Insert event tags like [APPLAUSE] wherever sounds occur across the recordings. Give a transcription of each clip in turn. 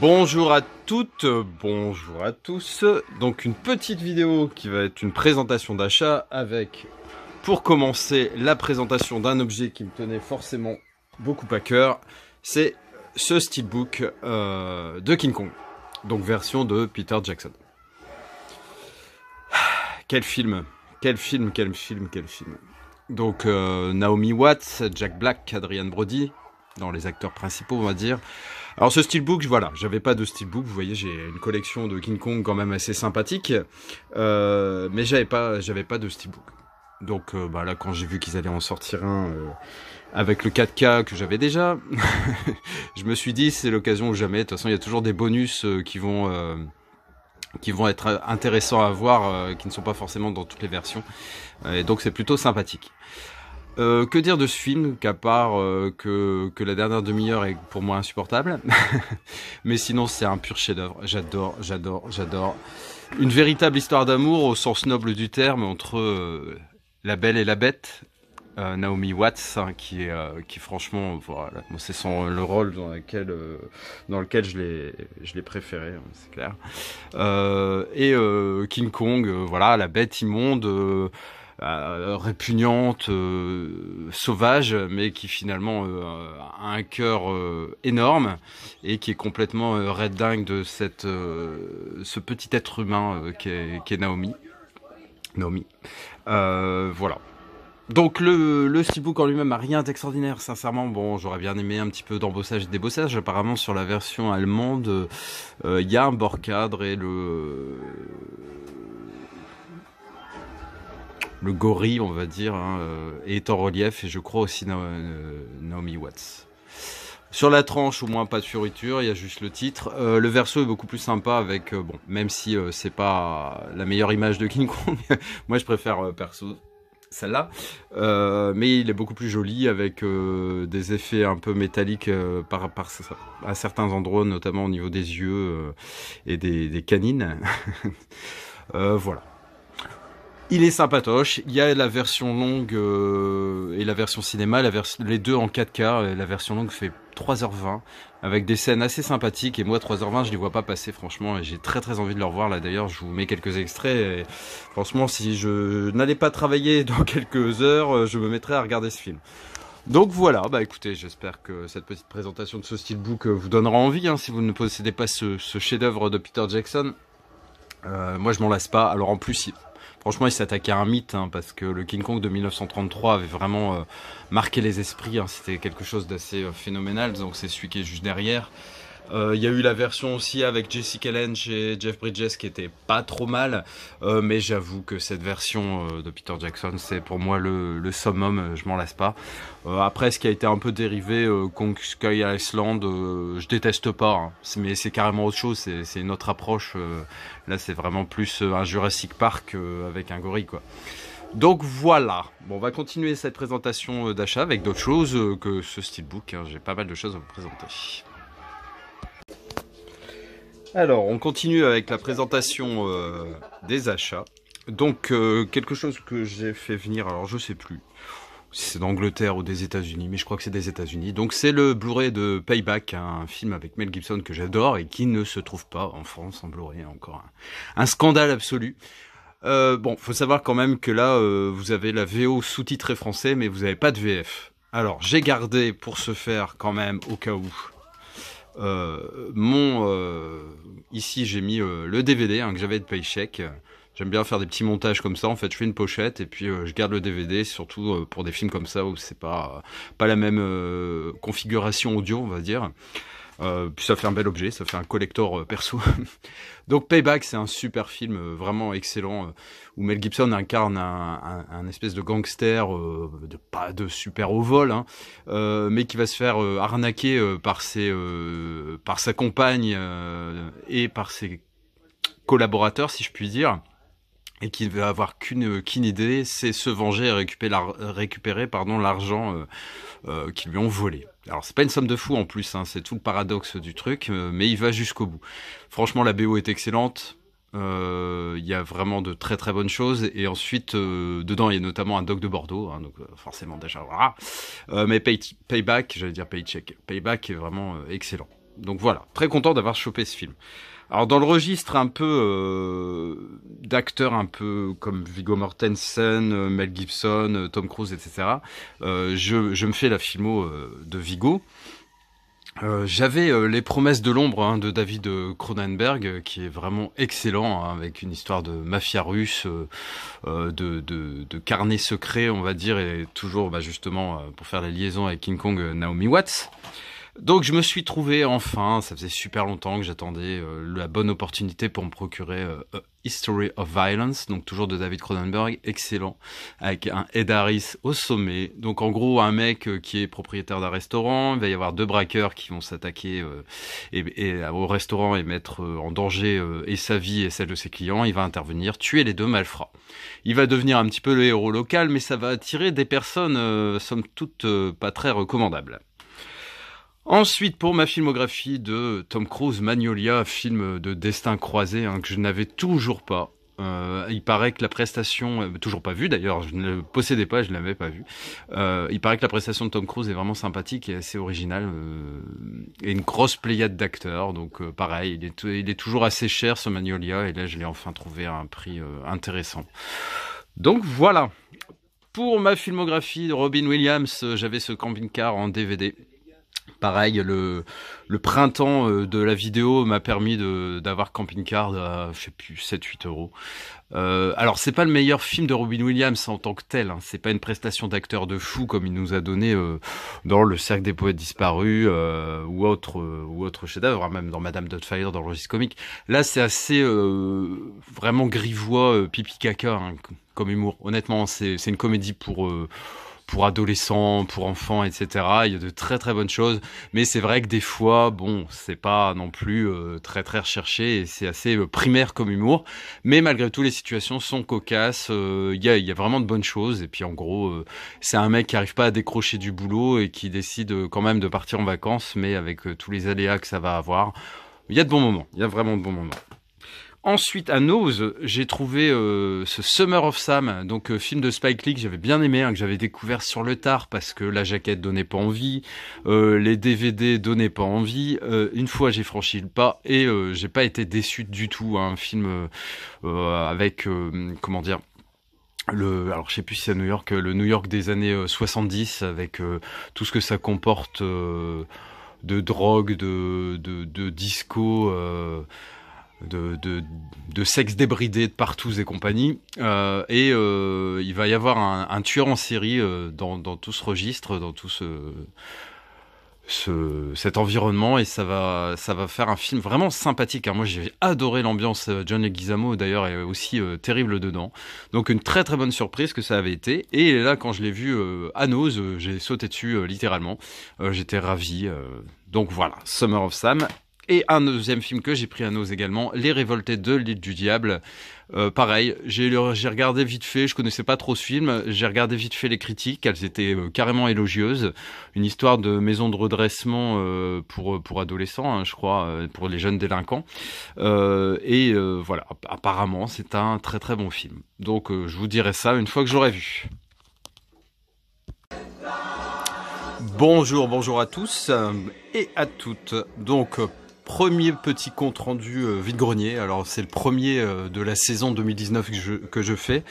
Bonjour à toutes, bonjour à tous. Donc une petite vidéo qui va être une présentation d'achat avec, pour commencer, la présentation d'un objet qui me tenait forcément beaucoup à cœur. C'est ce steelbook euh, de King Kong, donc version de Peter Jackson. [SIGHS] Quel film, quel film, quel film, quel film. Donc euh, Naomi Watts, Jack Black, Adrian Brody, dans les acteurs principaux on va dire. Alors ce steelbook, voilà, j'avais pas de steelbook. Vous voyez, j'ai une collection de King Kong quand même assez sympathique, euh, mais j'avais pas, j'avais pas de steelbook. Donc euh, bah là, quand j'ai vu qu'ils allaient en sortir un euh, avec le 4K que j'avais déjà, [LAUGHS] je me suis dit c'est l'occasion ou jamais. De toute façon, il y a toujours des bonus qui vont qui vont être intéressants à voir, qui ne sont pas forcément dans toutes les versions. Et donc c'est plutôt sympathique. Euh, que dire de ce film qu'à part euh, que, que, la dernière demi-heure est pour moi insupportable [LAUGHS] Mais sinon, c'est un pur chef-d'œuvre. J'adore, j'adore, j'adore. Une véritable histoire d'amour au sens noble du terme entre euh, la belle et la bête. Naomi Watts, hein, qui est qui franchement, voilà, c'est son le rôle dans lequel dans lequel je l'ai je l'ai préféré, hein, c'est clair. et King Kong, voilà, la bête immonde euh, répugnante, euh, sauvage, mais qui finalement euh, a un cœur énorme et qui est complètement red dingue de cette, ce petit être humain qui est Naomi. Naomi. voilà. Donc le, le en lui-même a rien d'extraordinaire, sincèrement. Bon, j'aurais bien aimé un petit peu d'embossage et débossage. Apparemment, sur la version allemande, il y a un bord cadre et le le gorille, on va dire, hein, euh, est en relief et je crois aussi euh, Naomi Watts. Sur la tranche, au moins pas de furiture, il y a juste le titre. Euh, le verso est beaucoup plus sympa avec, bon, même si c'est pas la meilleure image de King [LAUGHS] Kong, moi je préfère perso celle-là, mais il est beaucoup plus joli avec des effets un peu métalliques à certains endroits, notamment au niveau des yeux et des canines. [LAUGHS] voilà. Il est sympatoche. Il y a la version longue euh, et la version cinéma, les deux en 4K. La version longue fait 3h20 avec des scènes assez sympathiques. Et moi, 3h20, je les vois pas passer, franchement. Et j'ai très très envie de le revoir. Là, d'ailleurs, je vous mets quelques extraits. Et franchement, si je n'allais pas travailler [LAUGHS] dans quelques heures, euh, je me mettrais à regarder ce film. Donc voilà, bah écoutez, j'espère que cette petite présentation de ce steelbook euh, vous donnera envie, hein, si vous ne possédez pas ce, chef-d'œuvre de Peter Jackson. moi, je m'en lasse pas. Alors en plus, Franchement, il s'attaquait à un mythe, hein, parce que le King Kong de 1933 avait vraiment euh, marqué les esprits. Hein. C'était quelque chose d'assez euh, phénoménal. Donc c'est celui qui est juste derrière. Euh, il y a eu la version aussi avec Jessica Lange et Jeff Bridges qui était pas trop mal, euh, mais j'avoue que cette version euh, de Peter Jackson, c'est pour moi le, summum, je m'en lasse pas. après, ce qui a été un peu dérivé, Kong Sky Island, je déteste pas, hein. mais c'est carrément autre chose, c'est une autre approche. là, c'est vraiment plus un Jurassic Park avec un gorille, Donc voilà, on va continuer cette présentation d'achat avec d'autres choses que ce steelbook, hein. j'ai pas mal de choses à vous présenter. Alors, on continue avec la présentation euh, des achats. Donc, euh, quelque chose que j'ai fait venir, alors je sais plus si c'est d'Angleterre ou des États-Unis, mais je crois que c'est des États-Unis. Donc, c'est le Blu-ray de Payback, un film avec Mel Gibson que j'adore et qui ne se trouve pas en France en Blu-ray. Encore un, scandale absolu. Euh, bon, faut savoir quand même que là, euh, vous avez la VO sous-titrée français, mais vous n'avez pas de VF. Alors, j'ai gardé pour se faire quand même, au cas où, euh, mon, euh, ici, j'ai mis euh, le DVD hein, que j'avais de Paycheck. J'aime bien faire des petits montages comme ça. En fait, je fais une pochette et puis je garde le DVD, surtout pour des films comme ça où c'est pas pas la même configuration audio, on va dire. Euh, puis ça fait un bel objet, ça fait un collector euh, perso. [LAUGHS] Donc Payback, c'est un super film euh, vraiment excellent euh, où Mel Gibson incarne un, espèce de gangster, de, pas de super au vol, hein, mais qui va se faire arnaquer par ses, par sa compagne et par ses collaborateurs, si je puis dire et qui ne veut avoir euh, qu'une idée, c'est se venger et récupérer, la, euh, récupérer pardon l'argent euh, euh, qu'ils lui ont volé. Alors c'est pas une somme de fou en plus, hein, c'est tout le paradoxe du truc, mais il va jusqu'au bout. Franchement, la BO est excellente. Il y a vraiment de très très bonnes choses et ensuite dedans il y a notamment un doc de Bordeaux, hein, donc forcément déjà voilà. mais Payback, j'allais dire Paycheck, Payback est vraiment excellent donc voilà, très content d'avoir chopé ce film. Alors dans le registre un peu euh, d'acteurs un peu comme Viggo Mortensen, euh, Mel Gibson, euh, Tom Cruise, etc. je, me fais la filmo de Viggo. J'avais Les Promesses de l'ombre hein, de David Cronenberg, qui est vraiment excellent, hein, avec une histoire de mafia russe, de, carnet secret, on va dire, et toujours bah, justement pour faire la liaison avec King Kong, Naomi Watts. Donc je me suis trouvé enfin, ça faisait super longtemps que j'attendais euh, la bonne opportunité pour me procurer euh, A History of Violence, donc toujours de David Cronenberg, excellent, avec un Ed Harris au sommet. Donc en gros un mec euh, qui est propriétaire d'un restaurant, il va y avoir deux braqueurs qui vont s'attaquer au restaurant et mettre en danger et sa vie et celle de ses clients. Il va intervenir, tuer les deux malfrats. Il va devenir un petit peu le héros local, mais ça va attirer des personnes somme toute pas très recommandables. Ensuite, pour ma filmographie de Tom Cruise, Magnolia, film de destin croisé hein, que je n'avais toujours pas. Euh, il paraît que la prestation, euh, toujours pas vue d'ailleurs, je ne le possédais pas, je ne l'avais pas vu. Euh, il paraît que la prestation de Tom Cruise est vraiment sympathique et assez originale. et une grosse pléiade d'acteurs, donc pareil, il est, il est, toujours assez cher ce Magnolia, et là je l'ai enfin trouvé à un prix intéressant. Donc voilà. Pour ma filmographie de Robin Williams, j'avais ce camping-car en DVD pareil, le, le printemps euh, de la vidéo m'a permis d'avoir Camping Card à, je sais plus, 7-8 euros. Euh, alors c'est pas le meilleur film de Robin Williams en tant que tel, hein. c'est pas une prestation d'acteur de fou comme il nous a donné euh, dans Le cercle des poètes disparus euh, ou autre ou autre chef-d'œuvre, hein, même dans Madame Doubtfire dans le registre comique. Là c'est assez vraiment grivois pipi caca hein, comme humour. Honnêtement c'est une comédie pour pour adolescents, pour enfants, etc. Il y a de très très bonnes choses, mais c'est vrai que des fois, bon, c'est pas non plus euh, très très recherché et c'est assez euh, primaire comme humour. Mais malgré tout, les situations sont cocasses. Euh, il y a, y, a, vraiment de bonnes choses. Et puis en gros, c'est un mec qui arrive pas à décrocher du boulot et qui décide quand même de partir en vacances, mais avec tous les aléas que ça va avoir. Il y a de bons moments. Il y a vraiment de bons moments. Ensuite, à Nose, j'ai trouvé euh, ce Summer of Sam, donc euh, film de Spike Lee que j'avais bien aimé, hein, que j'avais découvert sur le tard parce que la jaquette donnait pas envie, euh, les DVD donnaient pas envie. une fois, j'ai franchi le pas et j'ai pas été déçu du tout. Hein, un film avec, comment dire, le, alors je sais plus si c'est à New York, le New York des années 70 avec tout ce que ça comporte de drogue, de, de disco de, de, sexe débridé, de partout et compagnie. Euh, et euh, il va y avoir un, tueur en série euh, dans, dans, tout ce registre, dans tout ce, ce, cet environnement. Et ça va, ça va faire un film vraiment sympathique. Hein. Moi, j'ai adoré l'ambiance. John Leguizamo, d'ailleurs, est aussi terrible dedans. Donc, une très très bonne surprise que ça avait été. Et là, quand je l'ai vu à Nose, j'ai sauté dessus littéralement. J'étais ravi. donc voilà, Summer of Sam et un deuxième film que j'ai pris à nos également, Les Révoltés de l'île du diable. Euh, pareil, j'ai regardé vite fait, je connaissais pas trop ce film, j'ai regardé vite fait les critiques, elles étaient euh, carrément élogieuses. Une histoire de maison de redressement euh, pour, pour adolescents, hein, je crois, pour les jeunes délinquants. et voilà, apparemment, c'est un très très bon film. Donc je vous dirai ça une fois que j'aurai vu. Bonjour, bonjour à tous et à toutes. Donc, premier petit compte rendu euh, vide-grenier. Alors c'est le premier euh, de la saison 2019 que je, que je fais.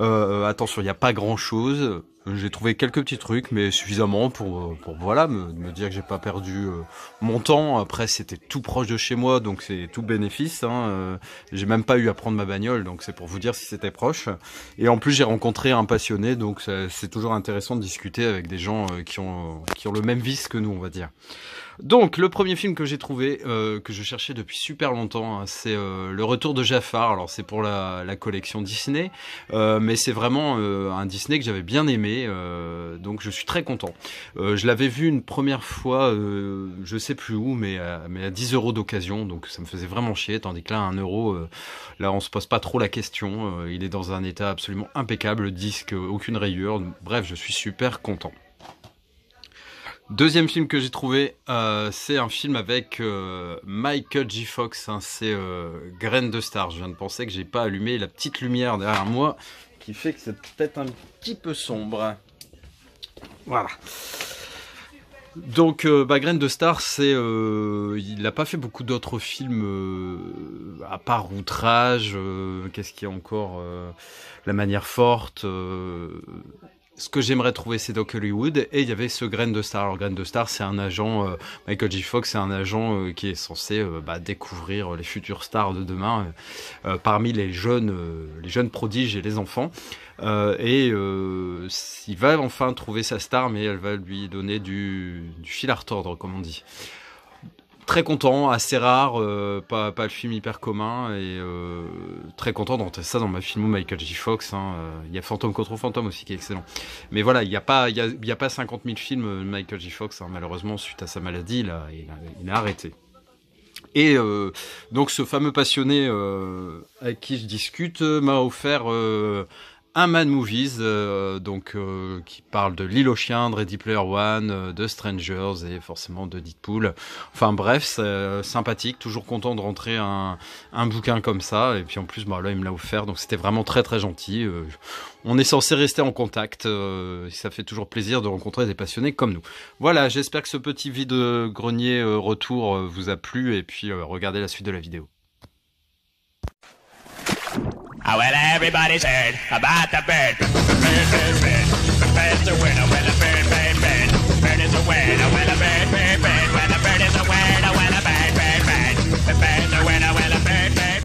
Euh, attention, il n'y a pas grand-chose. J'ai trouvé quelques petits trucs, mais suffisamment pour, euh, voilà, me, dire que j'ai pas perdu euh, mon temps. Après, c'était tout proche de chez moi, donc c'est tout bénéfice. Hein. Euh. j'ai même pas eu à prendre ma bagnole, donc c'est pour vous dire si c'était proche. Et en plus, j'ai rencontré un passionné, donc c'est toujours intéressant de discuter avec des gens qui ont qui ont le même vice que nous, on va dire. Donc, le premier film que j'ai trouvé, que je cherchais depuis super longtemps, hein, c'est Le Retour de Jaffar. Alors, c'est pour la, la collection Disney, mais c'est vraiment un Disney que j'avais bien aimé euh, donc je suis très content. Euh, je l'avais vu une première fois, euh, je sais plus où, mais à, mais 10 euros d'occasion, donc ça me faisait vraiment chier, tandis que là, 1 euro, là, on se pose pas trop la question. il est dans un état absolument impeccable, disque, aucune rayure. Bref, je suis super content. Deuxième film que j'ai trouvé, c'est un film avec Michael G. Fox. Hein, c'est euh, de Star. Je viens de penser que j'ai pas allumé la petite lumière derrière moi qui fait que c'est peut-être un petit peu sombre. Voilà. Donc, euh, bah, de Star, c'est, euh, il n'a pas fait beaucoup d'autres films euh, à part Outrage. Euh, qu'est-ce qui est encore La manière forte ce que j'aimerais trouver, c'est Doc Hollywood. Et il y avait ce Grain de Star. Alors, Grain de Star, c'est un agent, euh, Michael J. Fox, c'est un agent euh, qui est censé euh, bah, découvrir les futures stars de demain parmi les jeunes, les jeunes prodiges et les enfants. et il va enfin trouver sa star, mais elle va lui donner du, du fil à retordre, comme on dit très content, assez rare, euh, pas, pas, le film hyper commun, et euh, très content d'entrer ça dans ma film Michael J. Fox. Hein, euh, il y a Fantôme contre Fantôme aussi qui est excellent. Mais voilà, il n'y a, pas, y y a pas 50 000 films Michael J. Fox, hein, malheureusement, suite à sa maladie, là, il, a, arrêté. Et donc ce fameux passionné avec qui je discute m'a offert un Man Movies, euh, donc, euh, qui parle de L'île aux chiens, de Ready Player One, euh, de Strangers et forcément de Deadpool. Enfin bref, c'est sympathique, toujours content de rentrer un, un, bouquin comme ça. Et puis en plus, bah, là, il me l'a offert, donc c'était vraiment très très gentil. on est censé rester en contact, ça fait toujours plaisir de rencontrer des passionnés comme nous. Voilà, j'espère que ce petit vide-grenier retour vous a plu et puis regardez la suite de la vidéo. Ah, well, everybody's heard about the bird. Bird, bird, bird. Bird's a winner, well, the bird, bird, bird. Bird is a winner, well, the bird.